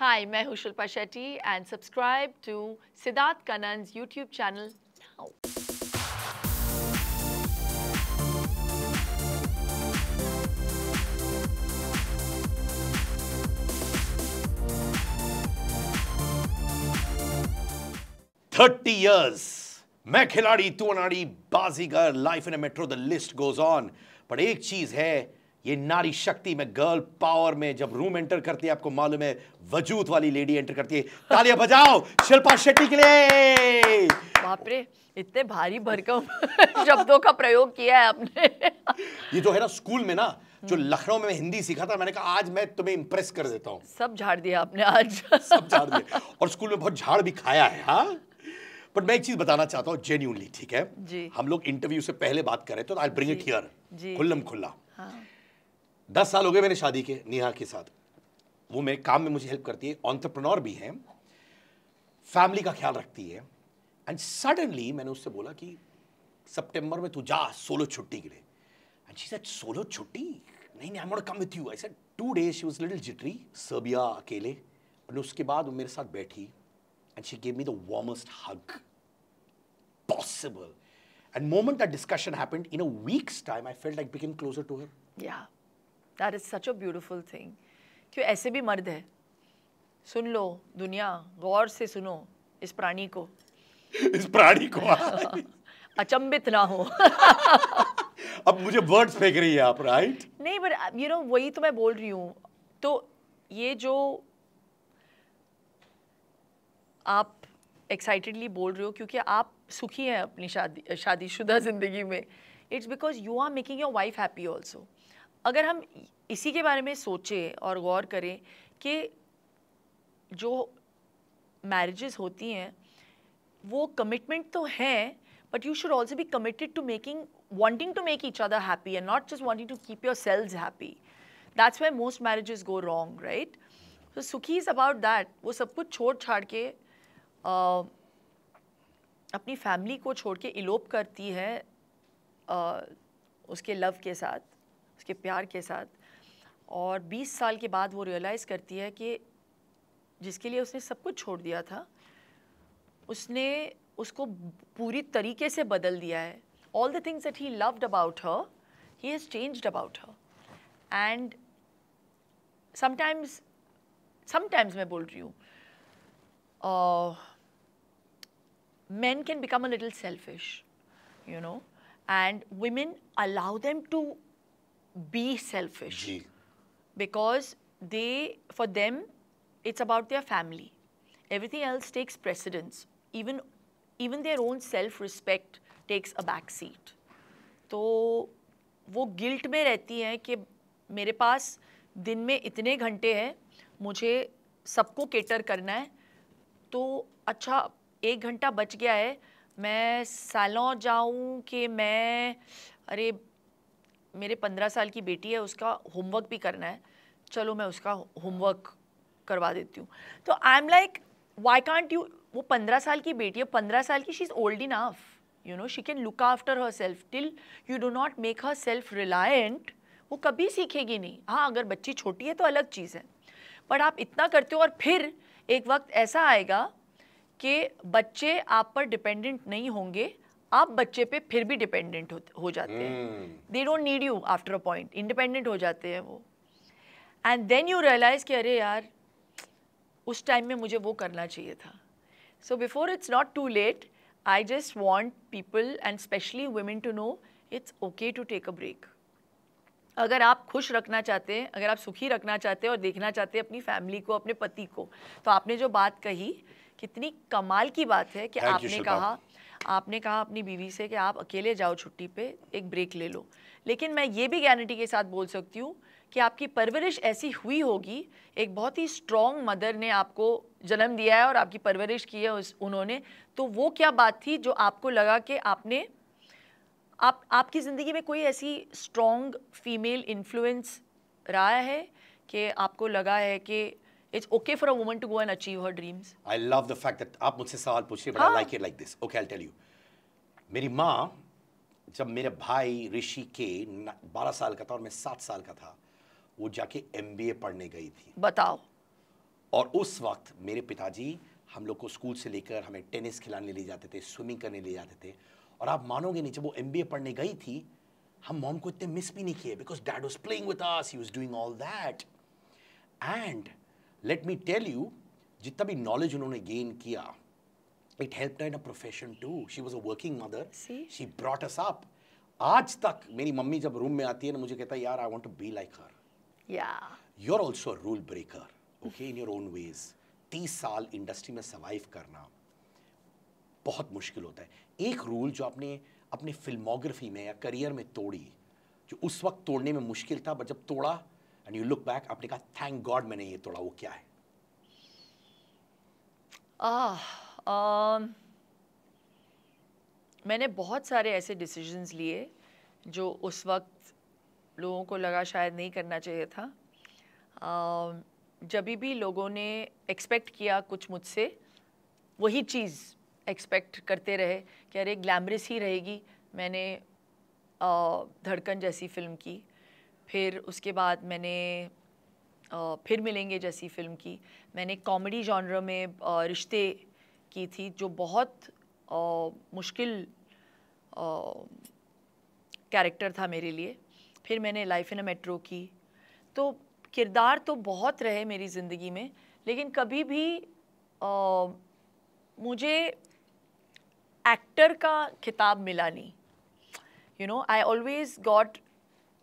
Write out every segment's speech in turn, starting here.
Hi, मैं हूँ Shilpa Shetty and subscribe to Siddharth Kanan's YouTube channel now. Thirty years. Main Khiladi Tu Anari Baazigar life in a metro the list goes on पर एक चीज है ये नारी शक्ति में गर्ल पावर में जब रूम एंटर करती है आपको मालूम है वजूद वाली लेडी एंटर करती है तालियां बजाओ शिल्पा शेट्टी के लिए बाप रे इतने भारी भरकम शब्दों का प्रयोग किया है आपने ये जो है ना स्कूल में ना जो हम्म। लखनऊ में हिंदी सीखा था मैंने कहा आज मैं तुम्हें इंप्रेस कर देता हूँ सब झाड़ दिया आपने आज सब झाड़ दिया और स्कूल में बहुत झाड़ भी खाया है हाँ पर मैं एक चीज बताना चाहता हूँ जेन्यूनली ठीक है जी हम लोग इंटरव्यू से पहले बात करें तो आई ब्रिंग इट हियर खुल्लम खुल्ला हाँ। दस साल हो गए मैंने शादी के नेहा के साथ वो मेरे काम में मुझे हेल्प करती है ऑन्टरप्रनोर भी हैं फैमिली का ख्याल रखती है एंड सडनली मैंने उससे बोला कि सितंबर में तू जा सोलो छुट्टी के लिए एंड शी सेड सोलो छुट्टी नहीं नहीं come with you I said two days she was little jittery Serbia अकेले और उसके बाद वो मेरे साथ बैठी and she gave me the warmest hug possible and moment that discussion happened in a weeks time I felt like became closer to her yeah that is such a beautiful thing क्यों ऐसे भी मर्द है सुन लो दुनिया गौर से सुनो इस प्राणी को इस प्राणी को अचंबित ना हो अब मुझे वर्ड्स फेंक रही है आप राइट right? नहीं बट यू नो वही तो मैं बोल रही हूँ तो ये जो आप एक्साइटेडली बोल रहे हो क्योंकि आप सुखी हैं अपनी शादी शादीशुदा ज़िंदगी में it's because you are making your wife happy also अगर हम इसी के बारे में सोचें और गौर करें कि जो मैरिजेस होती हैं वो कमिटमेंट तो हैं बट यू शुड ऑल्सो भी committed to making wanting to make each other happy and not just wanting to keep your selves happy that's why most marriages go wrong right so Sukhee is about that वो सब कुछ छोड़ छाड़ के uh, अपनी family को छोड़ के इलोप करती है uh, उसके लव के साथ उसके प्यार के साथ और 20 साल के बाद वो रियलाइज़ करती है कि जिसके लिए उसने सब कुछ छोड़ दिया था उसने उसको पूरी तरीके से बदल दिया है all the things that he loved about her he has changed about her and sometimes sometimes मैं बोल रही हूँ man can become a little selfish you know and women allow them to be selfish because they for them it's about their family everything else takes precedence even even their own self respect takes a back seat तो वो guilt में रहती हैं कि मेरे पास दिन में इतने घंटे हैं मुझे सबको केटर करना है तो अच्छा एक घंटा बच गया है मैं सैलॉन जाऊं कि मैं अरे मेरे पंद्रह साल की बेटी है उसका होमवर्क भी करना है चलो मैं उसका होमवर्क करवा देती हूँ तो I am like why can't you वो पंद्रह साल की बेटी है पंद्रह साल की she is old enough you know she can look after her self till you do not make her self reliant वो कभी सीखेगी नहीं हाँ अगर बच्ची छोटी है तो अलग चीज़ है बट आप इतना करते हो और फिर एक वक्त ऐसा आएगा कि बच्चे आप पर डिपेंडेंट नहीं होंगे आप बच्चे पे फिर भी डिपेंडेंट हो, हो जाते हैं they don't need you after a point independent हो जाते हैं वो एंड देन यू रियलाइज कि अरे यार उस टाइम में मुझे वो करना चाहिए था so before it's not too late I just want people and specially women to know it's okay to take a break अगर आप खुश रखना चाहते हैं अगर आप सुखी रखना चाहते हैं और देखना चाहते हैं अपनी फैमिली को अपने पति को तो आपने जो बात कही कितनी कमाल की बात है कि Thank आपने कहा आपने कहा अपनी बीवी से कि आप अकेले जाओ छुट्टी पे एक ब्रेक ले लो लेकिन मैं ये भी गारंटी के साथ बोल सकती हूँ कि आपकी परवरिश ऐसी हुई होगी एक बहुत ही स्ट्रॉन्ग मदर ने आपको जन्म दिया है और आपकी परवरिश की है उस उन्होंने तो वो क्या बात थी जो आपको लगा कि आपने आप आपकी ज़िंदगी में कोई ऐसी स्ट्रॉन्ग फीमेल इन्फ्लुएंस रहा है कि आपको लगा है कि it's okay for a woman to go and achieve her dreams i love the fact that aap mujhse sawal puch rahe but हाँ. i like it like this okay i'll tell you मेरी माँ जब मेरे भाई ऋषि के 12 साल का था और मैं 7 साल का था वो जाके एमबीए पढ़ने गई थी बताओ और उस वक्त मेरे पिताजी हम लोग को स्कूल से लेकर हमें टेनिस खिलाने ले जाते थे स्विमिंग करने ले जाते थे और आप मानोगे नहीं जब वो एम पढ़ने गई थी हम मॉम को इतने मिस भी नहीं किए because dad was playing with us he was doing all that and let me tell you जितना भी नॉलेज उन्होंने गेन किया it help in a profession too she was a working mother she brought us up आज तक मेरी mummy जब room में आती है ना मुझे कहता है यार I want to be like her you are also rule breaker okay in your own ways तीस साल इंडस्ट्री में सर्वाइव करना बहुत मुश्किल होता है एक रूल जो आपने अपने फिल्मोग्राफी में या करियर में तोड़ी जो उस वक्त तोड़ने में मुश्किल था बट जब तोड़ा एंड यू लुक बैक आपने कहा थैंक गॉड मैंने ये तोड़ा वो क्या है आ, ah, आ, um, मैंने बहुत सारे ऐसे डिसीजंस लिए जो उस वक्त लोगों को लगा शायद नहीं करना चाहिए था um, जब भी लोगों ने एक्सपेक्ट किया कुछ मुझसे वही चीज़ एक्सपेक्ट करते रहे कि अरे ग्लैमरस ही रहेगी मैंने uh, धड़कन जैसी फिल्म की फिर उसके बाद मैंने फिर मिलेंगे जैसी फिल्म की मैंने कॉमेडी जॉनर में रिश्ते की थी जो बहुत मुश्किल कैरेक्टर था मेरे लिए फिर मैंने लाइफ इन अ मेट्रो की तो किरदार तो बहुत रहे मेरी ज़िंदगी में लेकिन कभी भी आ, मुझे एक्टर का खिताब मिला नहीं you know I always got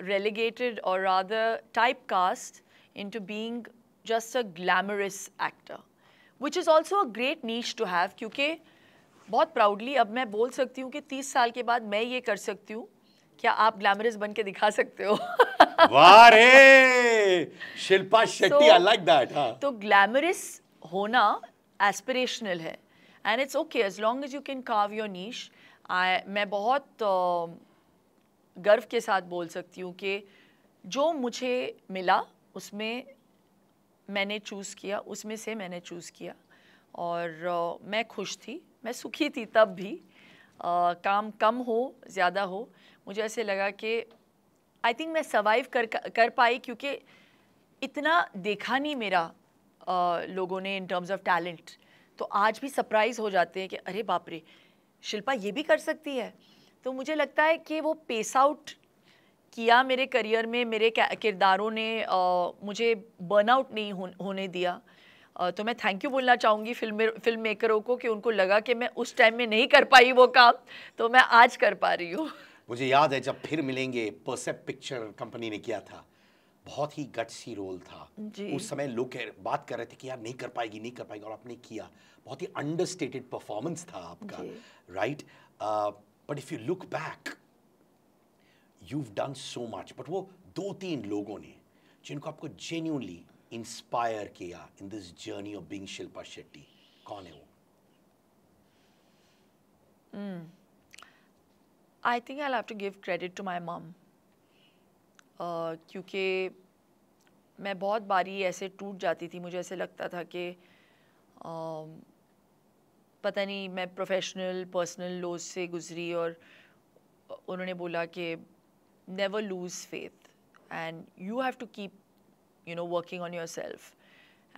relegated or rather typecast into being just a glamorous actor, which is also a great niche to have क्योंकि बहुत proudly अब मैं बोल सकती हूँ कि 30 साल के बाद मैं ये कर सकती हूँ क्या आप ग्लैमरस बन के दिखा सकते हो रे Shilpa Shetty I like that तो ग्लैमरस होना एस्पिरेशनल है and it's okay as long as you can carve your niche मैं बहुत uh, गर्व के साथ बोल सकती हूँ कि जो मुझे मिला उसमें मैंने चूज़ किया उसमें से मैंने चूज़ किया और आ, मैं खुश थी मैं सुखी थी तब भी आ, काम कम हो ज़्यादा हो मुझे ऐसे लगा कि आई थिंक मैं सर्वाइव कर कर पाई क्योंकि इतना देखा नहीं मेरा आ, लोगों ने इन टर्म्स ऑफ टैलेंट तो आज भी सरप्राइज़ हो जाते हैं कि अरे बाप रे शिल्पा ये भी कर सकती है तो मुझे लगता है कि वो पेस आउट किया मेरे करियर में मेरे किरदारों ने आ, मुझे बर्नआउट नहीं हो, होने दिया आ, तो मैं थैंक यू बोलना चाहूँगी फिल्म फिल्म मेकरों को कि उनको लगा कि मैं उस टाइम में नहीं कर पाई वो काम तो मैं आज कर पा रही हूँ मुझे याद है जब फिर मिलेंगे परसेप्ट पिक्चर कंपनी ने किया था बहुत ही सी रोल था उस समय लोग बात कर रहे थे कि यार नहीं कर पाएगी नहीं कर पाएगी और आपने किया बहुत ही अंडरस्टेटेड परफॉर्मेंस था आपका right right? uh, but if you look back you done so much but वो दो तीन लोगों ने जिनको आपको जेन्यूनली इंस्पायर किया in this journey of being Shilpa Shetty कौन है वो I think I have to give credit to my mum क्योंकि मैं बहुत बारी ऐसे टूट जाती थी मुझे ऐसे लगता था कि uh, पता नहीं मैं प्रोफेशनल पर्सनल लोज से गुजरी और उन्होंने बोला कि never lose faith and you have to keep you know working on your self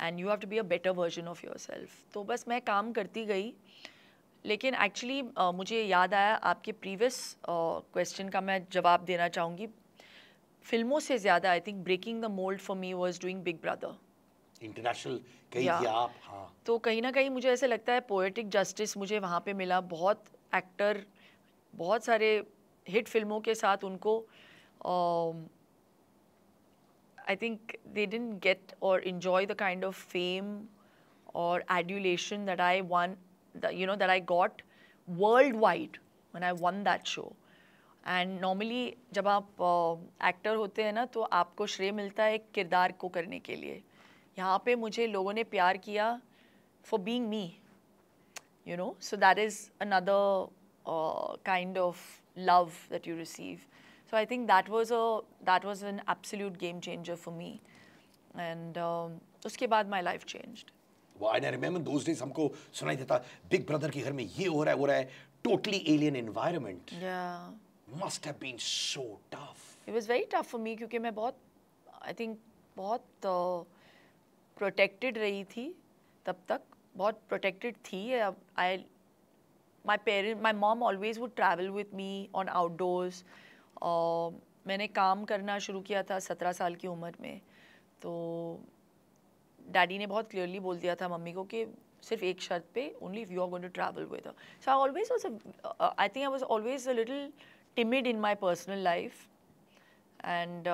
and you have to be a better version of your self तो बस मैं काम करती गई लेकिन एक्चुअली uh, मुझे याद आया आपके प्रीवियस क्वेश्चन uh, का मैं जवाब देना चाहूँगी फिल्मों से ज़्यादा I think breaking the mould for me was doing big brother international कहीं आप हाँ तो कहीं ना कहीं मुझे ऐसे लगता है पोएटिक जस्टिस मुझे वहाँ पे मिला बहुत एक्टर बहुत सारे हिट फिल्मों के साथ उनको I think they didn't get और enjoy the kind of fame और adulation that I won you know that I got worldwide when I won that show and normally जब आप एक्टर uh, होते हैं ना तो आपको श्रेय मिलता है एक किरदार को करने के लिए यहाँ पे मुझे लोगों ने प्यार किया for being me you know so that is another kind of love that you receive so I think that was a that was an absolute game changer for me and उसके बाद माई लाइफ चेंज हमको सुनाई देता big brother के घर में ये हो रहा है totally alien environment must have very tough for me क्योंकि मैं बहुत आई थिंक बहुत uh, प्रोटेक्टेड रही थी तब तक बहुत प्रोटेक्टेड थी अब I my parent my mom always would travel with me on outdoors मैंने काम करना शुरू किया था सत्रह साल की उम्र में तो डैडी ने बहुत क्लियरली बोल दिया था मम्मी को कि सिर्फ एक शर्त पे only if you are going to travel with so I always was I think I was always a little timid in my personal life and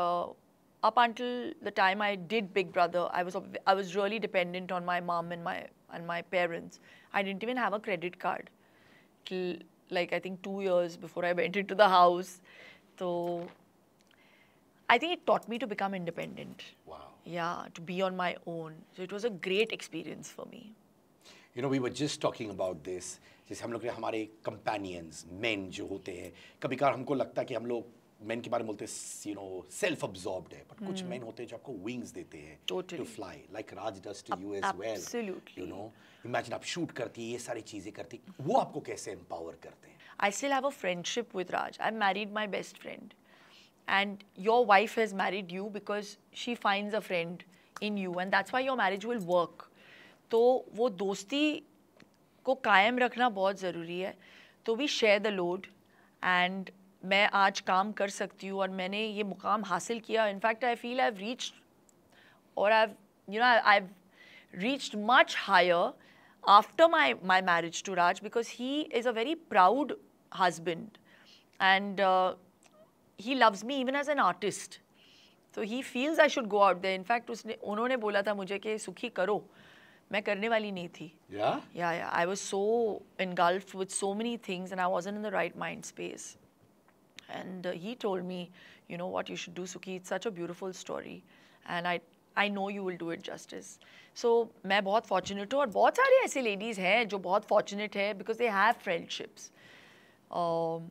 up until the time I did Big Brother, I was I was really dependent on my mom and my and my parents. I didn't even have a credit card till like I think two years before I went into the house. So I think it taught me to become independent. Wow. Yeah, to be on my own. So it was a great experience for me. You know, we were just talking about this. जैसे हम लोग हमारे companions, men जो होते हैं कभी कभार हमको लगता है कि हम लोग मेन के बारे में बोलते हैं यू नो सेल्फ अब्सॉर्ब्ड है बट कुछ मेन हम्म। होते हैं जो आपको विंग्स देते हैं to fly like Raj does to you as well you know imagine आप शूट करती है ये सारी चीजें करती वो आपको कैसे एम्पावर करते हैं I still have a friendship with Raj I am married my best friend and your wife has married you because she finds a friend in you and that's why your marriage will work तो वो दोस्ती को कायम रखना बहुत ज़रूरी है तो we share the load and मैं आज काम कर सकती हूँ और मैंने ये मुकाम हासिल किया in fact I feel I reach और I you know I reach much higher after my my marriage to Raj because he is a very proud husband and he loves me even as an artist तो he feels I should go out the in fact उसने उन्होंने बोला था मुझे कि सुखी करो मैं करने वाली नहीं थी yeah yeah I was so engulfed with so many things and I was in the right mind space and uh, he told me, you know what you should do, Suki. It's such a beautiful story, and I I know you will do it justice. So I'm very fortunate, and there are many such ladies who are very fortunate hai because they have friendships. Um,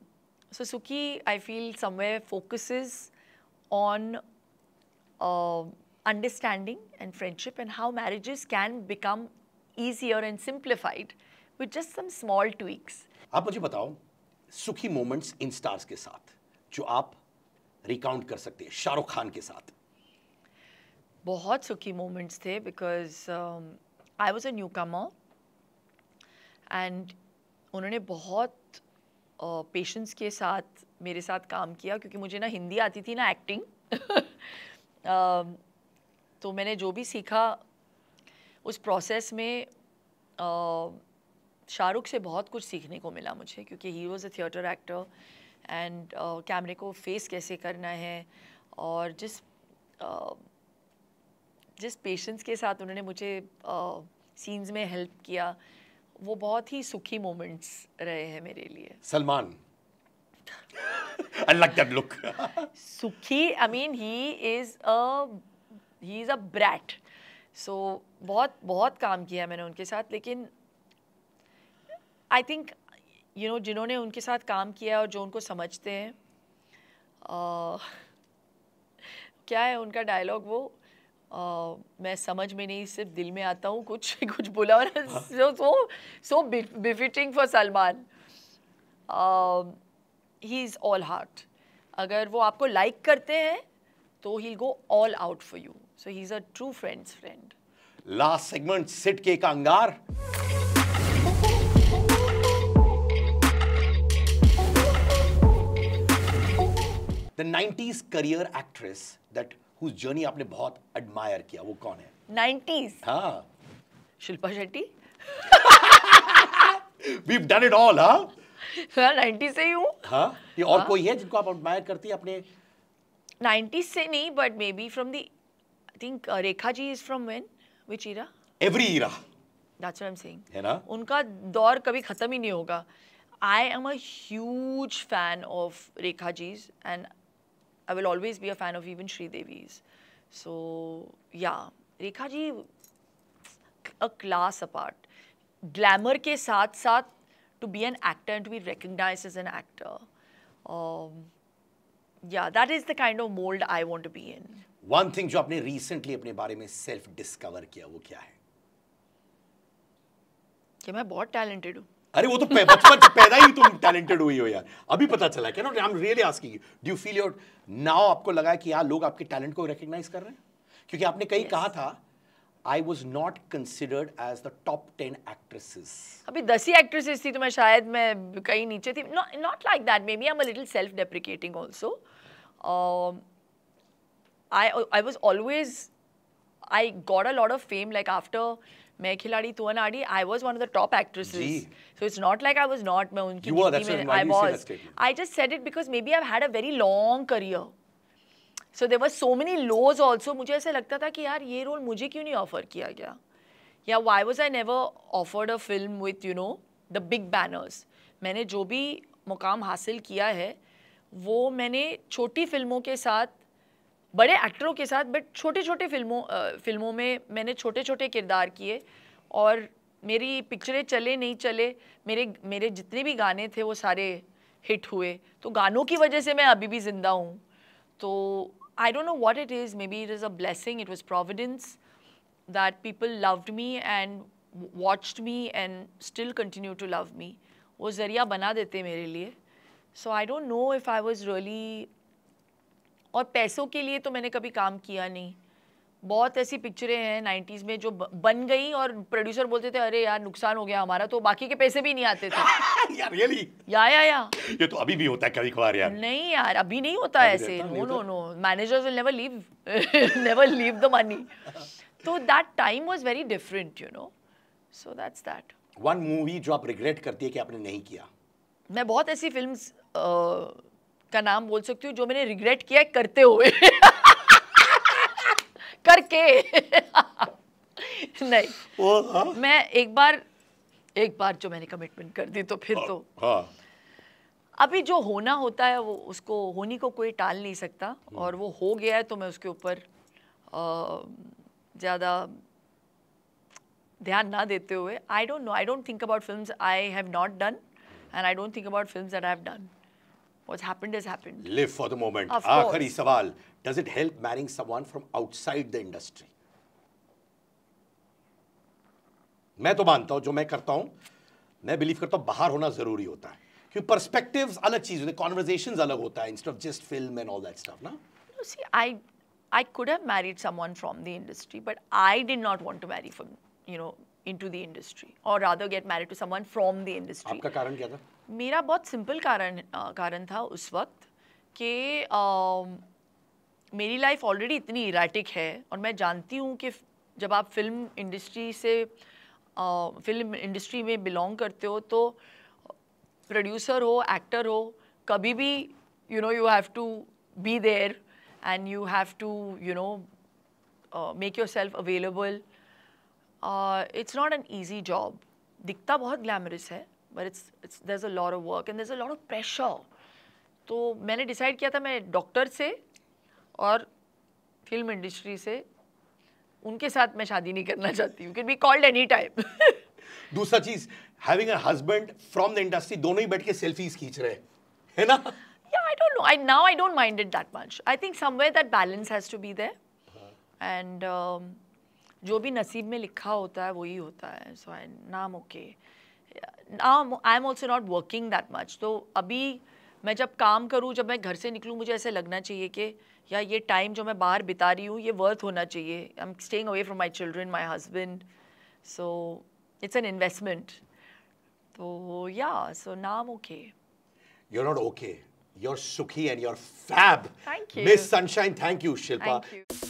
so Suki, I feel somewhere focuses on um, understanding and friendship and how marriages can become easier and simplified with just some small tweaks. आप मुझे बताओ सुखी moments इन stars के साथ जो आप recount कर सकते हैं शाहरुख खान के साथ बहुत सुखी मोमेंट्स थे because I was a newcomer and उन्होंने बहुत पेशेंस uh, के साथ मेरे साथ काम किया क्योंकि मुझे ना हिंदी आती थी ना एक्टिंग uh, um, तो मैंने जो भी सीखा उस प्रोसेस में uh, शाहरुख से बहुत कुछ सीखने को मिला मुझे क्योंकि he was a theatre actor and कैमरे को फेस कैसे करना है और जिस uh, जिस पेशेंस के साथ उन्होंने मुझे सीन्स uh, में हेल्प किया वो बहुत ही सुखी मोमेंट्स रहे हैं मेरे लिए Salman I like that look. Sukhi, I mean, he is a he is a brat. So बहुत बहुत काम किया मैंने उनके साथ लेकिन आई थिंक यू नो जिन्होंने उनके साथ काम किया है और जो उनको समझते हैं uh, क्या है उनका डायलॉग वो Uh, मैं समझ में नहीं सिर्फ दिल में आता हूँ कुछ कुछ बोला और so so so befitting for Salman he is all heart अगर वो आपको लाइक like करते हैं तो he go all out for you so he is a true friends friend last segment सिट के का अंगार the 90s career actress that whose journey aapne bahut admire kiya wo kaun hai 90s ha shilpa shetty We've done it all, ha huh? 90 90s se hi hu ha ye aur koi hai jinko aap admire karti hai apne 90s se nahi but maybe from the, I think uh, rekha ji is from when? Which era? Every era. That's what I'm saying. hai na unka daur kabhi khatam hi nahi hoga I am a huge fan of Rekha ji's and I will always be a fan of even Sridevi's so yeah Rekha ji a class apart glamour के साथ साथ to be an actor and to be recognise as an actor yeah that is the kind of mould I want be in one thing जो आपने recently अपने बारे में self discover किया वो क्या है कि मैं बहुत टैलेंटेड हूँ अरे वो तो बचपन से पैदा ही तुम टैलेंटेड हुई हो यार अभी पता चला क्या I am really asking you do you feel your now आपको लगा कि यार लोग आपके टैलेंट को रिकग्नाइज कर रहे हैं क्योंकि आपने कहीं yes. कहा था I was not considered as the top ten actresses अभी दस ही एक्ट्रेसेस थी तो मैं शायद मैं कहीं नीचे थी not like that maybe I am little self deprecating also I I was always I got a lot of fame like after Main Khiladi तुअन आडी I was one of the top actresses so it's not like I was not मैं उनकी I was I just set it because maybe I had a very long career so there was so many lows also मुझे ऐसा लगता था कि यार ये role मुझे क्यों नहीं ऑफर किया गया या why was I never offered a film with you know the big banners मैंने जो भी मुकाम हासिल किया है वो मैंने छोटी फिल्मों के साथ बड़े एक्टरों के साथ बट छोटे छोटे फिल्मों फिल्मों में मैंने छोटे छोटे किरदार किए और मेरी पिक्चरें चले नहीं चले मेरे मेरे जितने भी गाने थे वो सारे हिट हुए तो गानों की वजह से मैं अभी भी ज़िंदा हूँ तो I don't know what it is maybe it is a blessing it was providence that people loved me and watched me and still continue to love me वो ज़रिया बना देते मेरे लिए so I don't know if I was really और पैसों के लिए तो मैंने कभी काम किया नहीं बहुत ऐसी पिक्चरें हैं नाइन्टीज़ में जो बन गई और प्रोड्यूसर बोलते थे अरे यार नुकसान हो गया हमारा तो बाकी के पैसे भी नहीं आते थे यार रियली या या या ये तो अभी भी होता है कभी कभार यार नहीं यार अभी नहीं होता अभी ऐसे no no no managers will never leave never leave the money तो that time was very different you know so that's that one movie जो आप रिग्रेट करती है कि आपने नहीं किया मैं बहुत ऐसी फिल्म्स uh, का नाम बोल सकती हूँ जो मैंने रिग्रेट किया है करते हुए करके नहीं वो, हाँ। मैं एक बार एक बार जो मैंने कमिटमेंट कर दी तो फिर आ, हाँ, तो हाँ। अभी जो होना होता है वो उसको होनी को कोई टाल नहीं सकता हम्म। और वो हो गया है तो मैं उसके ऊपर ज़्यादा ध्यान ना देते हुए I don't know I don't think about film I have not done and I don't think about film I have done What's happened has happened. Live for the moment. Of Aakhari course. sawal. Does it help marrying someone from outside the industry? मैं तो मानता हूँ जो मैं करता हूँ मैं believe करता हूँ बाहर होना जरूरी होता है क्योंकि पर्सपेक्टिव्स अलग चीज़ होती है कॉन्वर्जेशन अलग होता है instead of just film and all that stuff ना see, I, I could have married someone from the industry, but I did not want to marry from, you know, into the industry, or rather get married to someone from the industry. आपका कारण क्या था? मेरा बहुत simple कारण कारण था उस वक्त कि मेरी लाइफ ऑलरेडी इतनी इराटिक है और मैं जानती हूँ कि जब आप फिल्म इंडस्ट्री से आ, फिल्म इंडस्ट्री में बिलोंग करते हो तो प्रोड्यूसर हो एक्टर हो कभी भी you know you have to be there and you have to you know make yourself available it's not an easy job दिखता बहुत ग्लैमरस है but it's, it's there's a lot of work and there's a lot of pressure तो मैंने decide किया था मैं doctor से और फिल्म इंडस्ट्री से उनके साथ मैं शादी नहीं करना चाहती you can be called any time दूसरा चीज having a husband from the industry दोनों ही बैठ के सेल्फीज खींच रहे है ना या I don't know I now I don't mind it that much I think somewhere that balance has to be there and जो भी नसीब में लिखा होता है वही होता है सो आई नाम okay now I am also not working that much तो अभी मैं जब काम करूँ जब मैं घर से निकलूँ मुझे ऐसे लगना चाहिए कि या ये टाइम जो मैं बाहर बिता रही हूँ ये वर्थ होना चाहिए I am staying away from my children my husband so it's an investment तो या सो नाम okay you're not okay You're Sukhi and you're fab. Thank you. Miss Sunshine, thank you, Shilpa. Thank you.